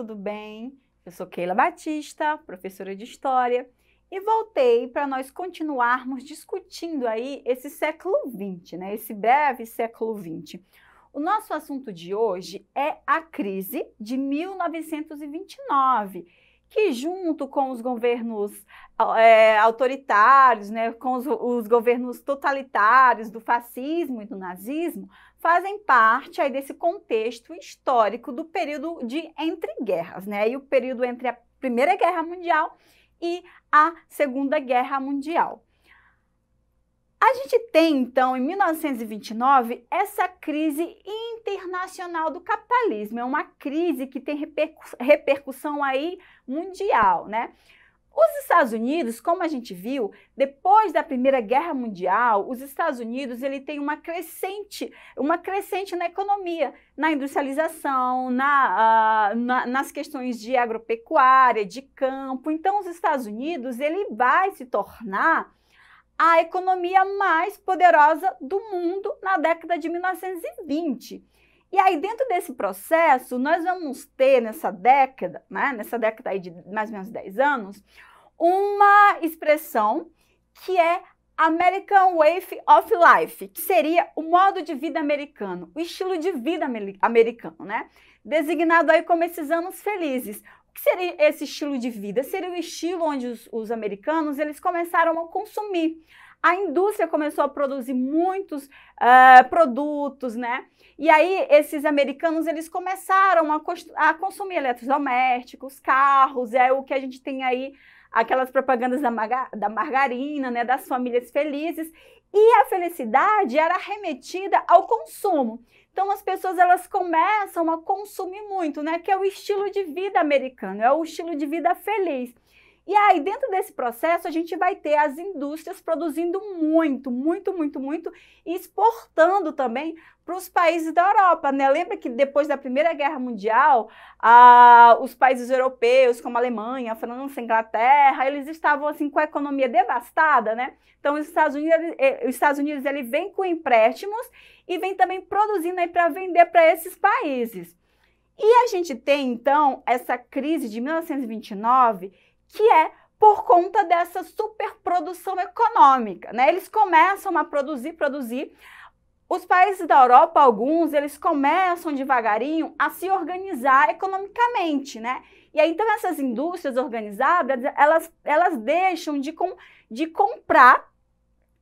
tudo bem? Eu sou Keila Batista, professora de História, e voltei para nós continuarmos discutindo aí esse século XX, né? Esse breve século XX. O nosso assunto de hoje é a crise de 1929, que junto com os governos é, autoritários, né, com os, os governos totalitários do fascismo e do nazismo, fazem parte aí desse contexto histórico do período de entre guerras, né? E o período entre a Primeira Guerra Mundial e a Segunda Guerra Mundial. A gente tem, então, em 1929, essa crise internacional do capitalismo. É uma crise que tem repercussão aí mundial, né? Os Estados Unidos, como a gente viu, depois da Primeira Guerra Mundial, os Estados Unidos ele tem uma crescente, uma crescente na economia, na industrialização, na, uh, na, nas questões de agropecuária, de campo. Então, os Estados Unidos ele vai se tornar a economia mais poderosa do mundo na década de 1920. E aí, dentro desse processo, nós vamos ter nessa década, né, nessa década aí de mais ou menos 10 anos, uma expressão que é American Way of Life, que seria o modo de vida americano, o estilo de vida americano, né? Designado aí como esses anos felizes. O que seria esse estilo de vida? Seria o estilo onde os, os americanos eles começaram a consumir a indústria começou a produzir muitos uh, produtos, né? E aí esses americanos eles começaram a, a consumir eletrodomésticos, carros, é o que a gente tem aí aquelas propagandas da, da margarina, né? Das famílias felizes e a felicidade era remetida ao consumo. Então as pessoas elas começam a consumir muito, né? Que é o estilo de vida americano, é o estilo de vida feliz. E aí, dentro desse processo, a gente vai ter as indústrias produzindo muito, muito, muito, muito e exportando também para os países da Europa. Né? Lembra que depois da Primeira Guerra Mundial, ah, os países europeus, como a Alemanha, a França, a Inglaterra, eles estavam assim com a economia devastada, né? Então, os Estados Unidos, eh, os Estados Unidos ele vem com empréstimos e vem também produzindo aí para vender para esses países. E a gente tem, então, essa crise de 1929 que é por conta dessa superprodução econômica, né? Eles começam a produzir, produzir. Os países da Europa, alguns, eles começam devagarinho a se organizar economicamente, né? E aí, então, essas indústrias organizadas, elas, elas deixam de, com, de comprar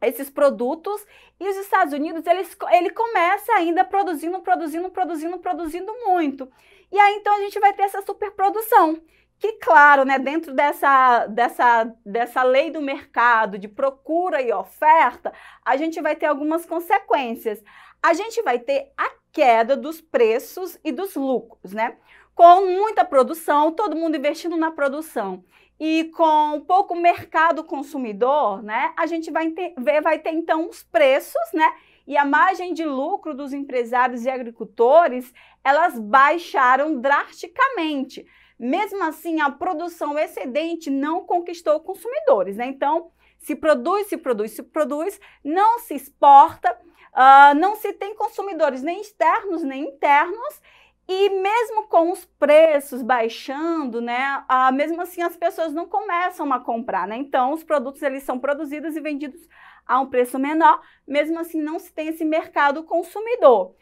esses produtos e os Estados Unidos eles, ele começa ainda produzindo, produzindo, produzindo, produzindo muito. E aí então a gente vai ter essa superprodução que, claro, né, dentro dessa, dessa, dessa lei do mercado, de procura e oferta, a gente vai ter algumas consequências. A gente vai ter a queda dos preços e dos lucros, né? Com muita produção, todo mundo investindo na produção e com pouco mercado consumidor, né? A gente vai ter, vai ter então os preços, né? E a margem de lucro dos empresários e agricultores, elas baixaram drasticamente. Mesmo assim, a produção excedente não conquistou consumidores, né? Então, se produz, se produz, se produz, não se exporta, uh, não se tem consumidores nem externos nem internos e mesmo com os preços baixando, né, ah, mesmo assim as pessoas não começam a comprar, né? Então os produtos eles são produzidos e vendidos a um preço menor, mesmo assim não se tem esse mercado consumidor.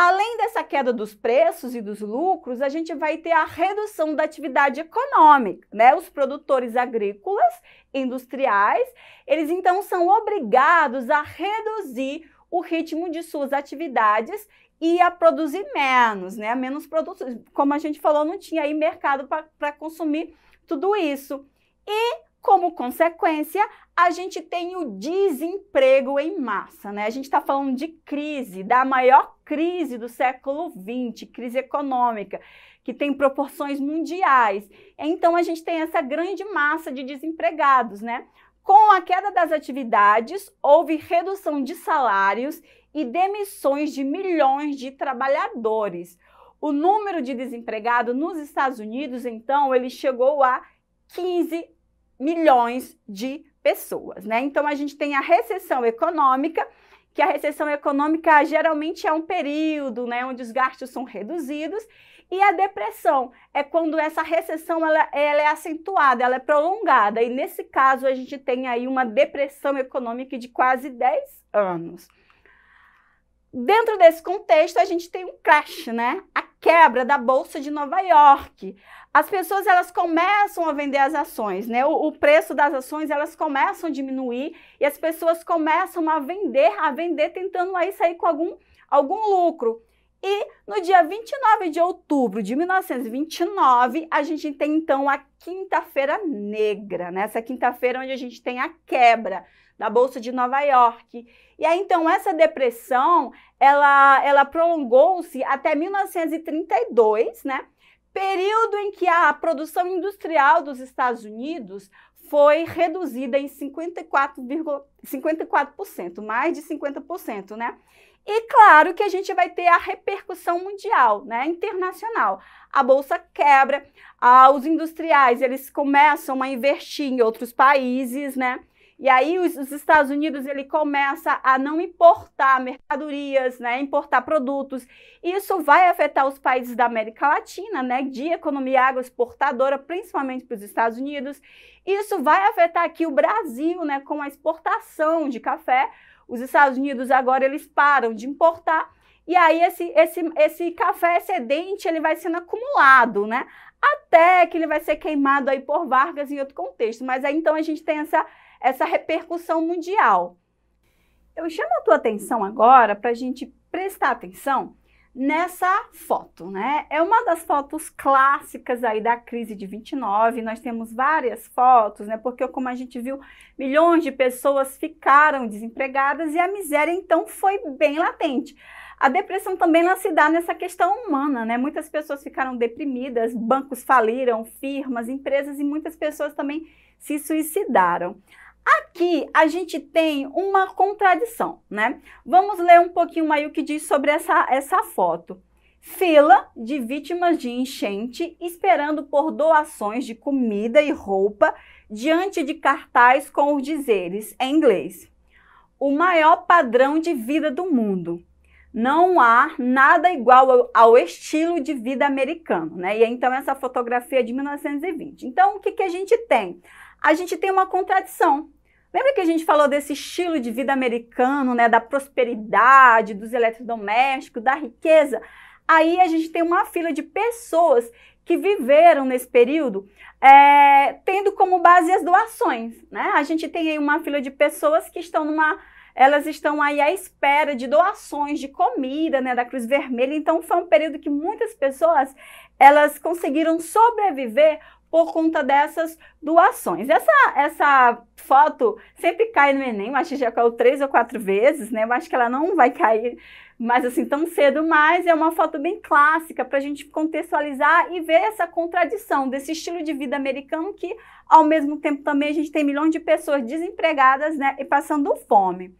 Além dessa queda dos preços e dos lucros, a gente vai ter a redução da atividade econômica, né? Os produtores agrícolas, industriais, eles então são obrigados a reduzir o ritmo de suas atividades e a produzir menos, né? Menos produtos, como a gente falou, não tinha aí mercado para consumir tudo isso. E como consequência, a gente tem o desemprego em massa, né? A gente está falando de crise, da maior crise do século XX, crise econômica, que tem proporções mundiais. Então a gente tem essa grande massa de desempregados, né? Com a queda das atividades, houve redução de salários e demissões de milhões de trabalhadores. O número de desempregados nos Estados Unidos, então, ele chegou a 15 milhões de pessoas, né? Então a gente tem a recessão econômica que a recessão econômica geralmente é um período, né, onde os gastos são reduzidos, e a depressão é quando essa recessão ela, ela, é acentuada, ela é prolongada, e nesse caso a gente tem aí uma depressão econômica de quase 10 anos. Dentro desse contexto, a gente tem um crash, né? A quebra da bolsa de Nova York. As pessoas elas começam a vender as ações, né? O, o, preço das ações elas começam a diminuir e as pessoas começam a vender, a vender tentando aí sair com algum algum lucro. E no dia 29 de outubro de 1929, a gente tem então a Quinta-feira Negra, né? Essa quinta-feira onde a gente tem a quebra da bolsa de Nova York. E aí então essa depressão, ela ela prolongou-se até 1932, né? Período em que a produção industrial dos Estados Unidos foi reduzida em 54,54%, 54%, mais de 50%, né? E claro que a gente vai ter a repercussão mundial, né, internacional. A bolsa quebra, ah, os industriais, eles começam a investir em outros países, né? E aí os, os, Estados Unidos ele começa a não importar mercadorias, né, importar produtos. Isso vai afetar os países da América Latina, né, de economia água exportadora, principalmente para os Estados Unidos. Isso vai afetar aqui o Brasil, né, com a exportação de café. Os Estados Unidos agora eles param de importar e aí esse, esse, esse café excedente ele vai sendo acumulado, né? Até que ele vai ser queimado aí por Vargas em outro contexto. Mas aí então a gente tem essa essa repercussão mundial. Eu chamo a tua atenção agora para a gente prestar atenção nessa foto, né? É uma das fotos clássicas aí da crise de 29. Nós temos várias fotos, né? Porque como a gente viu, milhões de pessoas ficaram desempregadas e a miséria então foi bem latente. A depressão também ela se dá nessa questão humana, né? Muitas pessoas ficaram deprimidas, bancos faliram, firmas, empresas e muitas pessoas também se suicidaram. Aqui a gente tem uma contradição, né? Vamos ler um pouquinho aí o que diz sobre essa, essa foto. Fila de vítimas de enchente esperando por doações de comida e roupa diante de cartaz com os dizeres em inglês: O maior padrão de vida do mundo. Não há nada igual ao, estilo de vida americano, né? E então essa fotografia é de 1920. Então o que, que a gente tem? A gente tem uma contradição Lembra que a gente falou desse estilo de vida americano, né, da prosperidade, dos eletrodomésticos, da riqueza? Aí a gente tem uma fila de pessoas que viveram nesse período, é, tendo como base as doações, né? A gente tem aí uma fila de pessoas que estão numa elas estão aí à espera de doações de comida, né, da Cruz Vermelha. Então foi um período que muitas pessoas elas conseguiram sobreviver por conta dessas doações. Essa, essa foto sempre cai no Enem, eu acho que já caiu três ou quatro vezes, né? Eu acho que ela não vai cair mais assim tão cedo, mas é uma foto bem clássica para a gente contextualizar e ver essa contradição desse estilo de vida americano que, ao mesmo tempo, também a gente tem milhões de pessoas desempregadas né, e passando fome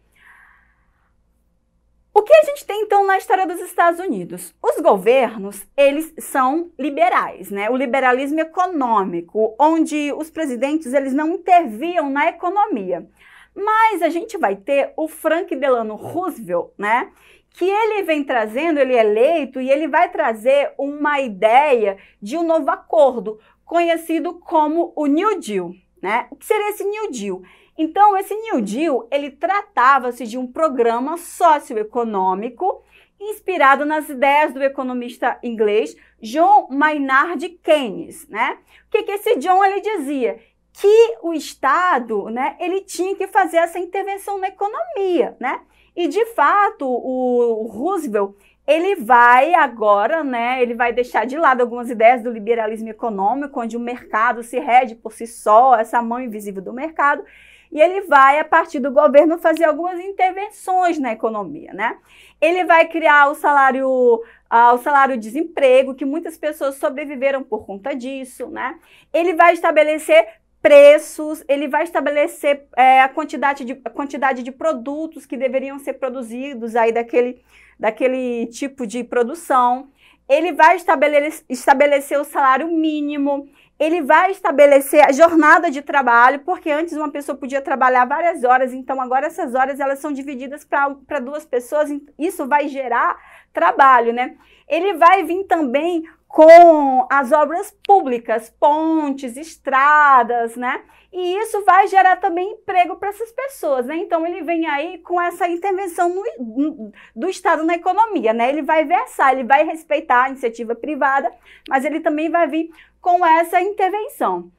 gente tem então na história dos Estados Unidos? Os governos, eles são liberais, né? O liberalismo econômico, onde os presidentes eles não interviam na economia. Mas a gente vai ter o Frank Delano Roosevelt, né? Que ele vem trazendo, ele é eleito e ele vai trazer uma ideia de um novo acordo, conhecido como o New Deal né? O que seria esse New Deal? Então, esse New Deal, ele tratava-se de um programa socioeconômico inspirado nas ideias do economista inglês John Maynard Keynes, né? O que, que esse John ele dizia? Que o Estado, né, ele tinha que fazer essa intervenção na economia, né? E de fato, o Roosevelt, ele vai agora, né, ele vai deixar de lado algumas ideias do liberalismo econômico, onde o mercado se rege por si só, essa mão invisível do mercado, e ele vai, a partir do governo, fazer algumas intervenções na economia, né? Ele vai criar o salário, uh, o salário desemprego, que muitas pessoas sobreviveram por conta disso, né? Ele vai estabelecer preços, ele vai estabelecer é, a, quantidade de, a quantidade de produtos que deveriam ser produzidos aí daquele, daquele tipo de produção, ele vai estabelecer, estabelecer o salário mínimo, ele vai estabelecer a jornada de trabalho, porque antes uma pessoa podia trabalhar várias horas, então agora essas horas elas são divididas para duas pessoas, isso vai gerar trabalho, né? Ele vai vir também com as obras públicas, pontes, estradas, né? E isso vai gerar também emprego para essas pessoas, né? Então ele vem aí com essa intervenção no, do Estado na economia, né? Ele vai versar, ele vai respeitar a iniciativa privada, mas ele também vai vir com essa intervenção.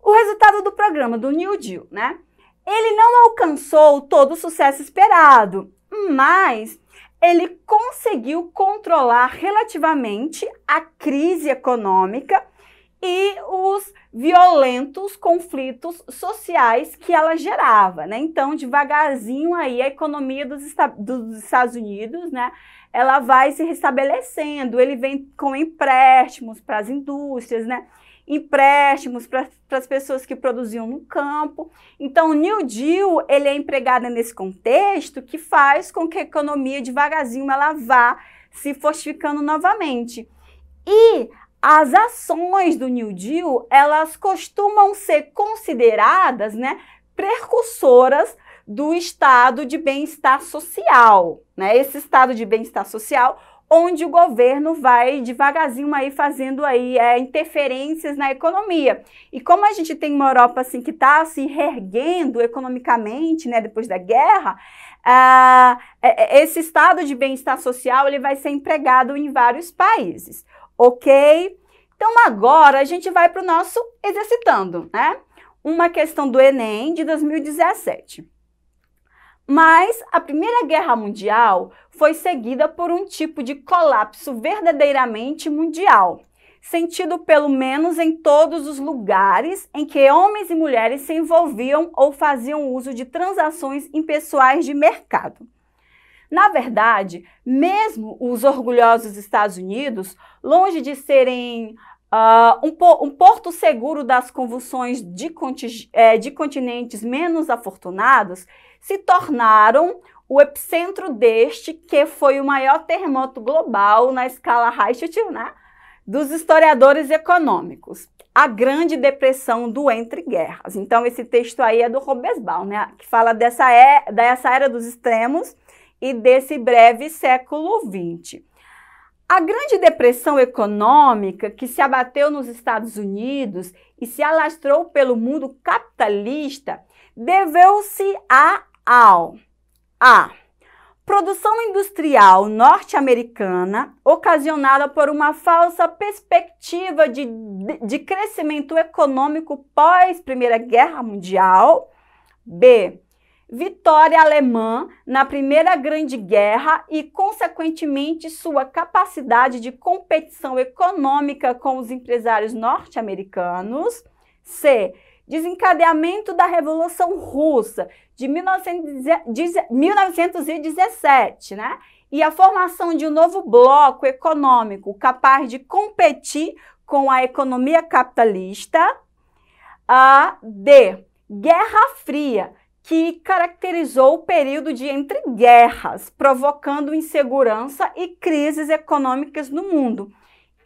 O resultado do programa do New Deal, né? Ele não alcançou todo o sucesso esperado, mas ele conseguiu controlar relativamente a crise econômica e os violentos conflitos sociais que ela gerava, né? Então, devagarzinho aí a economia dos, dos Estados Unidos, né? Ela vai se restabelecendo. Ele vem com empréstimos para as indústrias, né? empréstimos para as pessoas que produziam no campo. Então, o New Deal ele é empregado nesse contexto que faz com que a economia devagarzinho ela vá se fortificando novamente. E as ações do New Deal, elas costumam ser consideradas, né, precursoras do estado de bem-estar social, né? Esse estado de bem-estar social onde o governo vai devagarzinho aí fazendo aí é, interferências na economia. E como a gente tem uma Europa assim que está se assim, erguendo reerguendo economicamente, né, depois da guerra, ah, é, é, esse estado de bem-estar social ele vai ser empregado em vários países, ok? Então agora a gente vai para o nosso exercitando, né? Uma questão do Enem de 2017. Mas a Primeira Guerra Mundial foi seguida por um tipo de colapso verdadeiramente mundial, sentido pelo menos em todos os lugares em que homens e mulheres se envolviam ou faziam uso de transações impessoais de mercado. Na verdade, mesmo os orgulhosos Estados Unidos, longe de serem uh, um, po um, porto seguro das convulsões de, conti eh, de continentes menos afortunados, se tornaram o epicentro deste, que foi o maior terremoto global na escala Reichelt, né? dos historiadores econômicos. A Grande Depressão do Entre Guerras. Então, esse texto aí é do Robesbal, né? Que fala dessa, é, dessa era dos extremos e desse breve século XX. A Grande Depressão Econômica, que se abateu nos Estados Unidos e se alastrou pelo mundo capitalista, deveu-se à ao a produção industrial norte-americana ocasionada por uma falsa perspectiva de, de crescimento econômico pós Primeira Guerra Mundial. B. Vitória alemã na Primeira Grande Guerra e, consequentemente, sua capacidade de competição econômica com os empresários norte-americanos. C desencadeamento da Revolução Russa de 1917, né? E a formação de um novo bloco econômico capaz de competir com a economia capitalista. A D. Guerra Fria, que caracterizou o período de entre guerras, provocando insegurança e crises econômicas no mundo.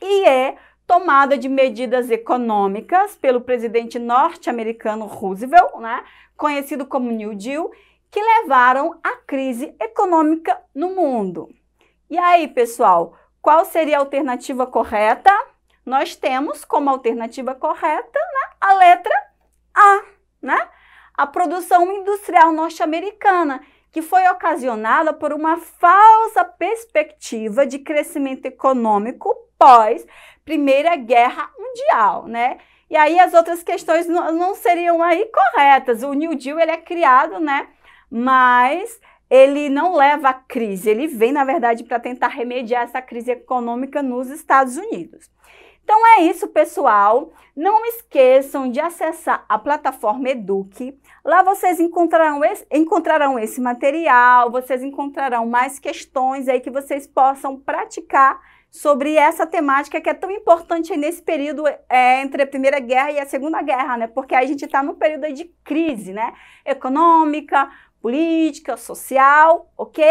E E é tomada de medidas econômicas pelo presidente norte-americano Roosevelt, né, conhecido como New Deal, que levaram à crise econômica no mundo. E aí, pessoal, qual seria a alternativa correta? Nós temos como alternativa correta né, a letra A, né? A produção industrial norte-americana, que foi ocasionada por uma falsa perspectiva de crescimento econômico pós Primeira Guerra Mundial, né? E aí as outras questões não, não seriam aí corretas. O New Deal ele é criado, né? Mas ele não leva à crise, ele vem, na verdade, para tentar remediar essa crise econômica nos Estados Unidos. Então é isso, pessoal. Não esqueçam de acessar a plataforma Eduque. Lá vocês encontrarão esse, encontrarão esse material, vocês encontrarão mais questões aí que vocês possam praticar sobre essa temática que é tão importante nesse período é, entre a Primeira Guerra e a Segunda Guerra, né? Porque a gente está num período de crise, né? Econômica, política, social, ok?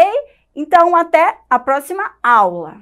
Então, até a próxima aula.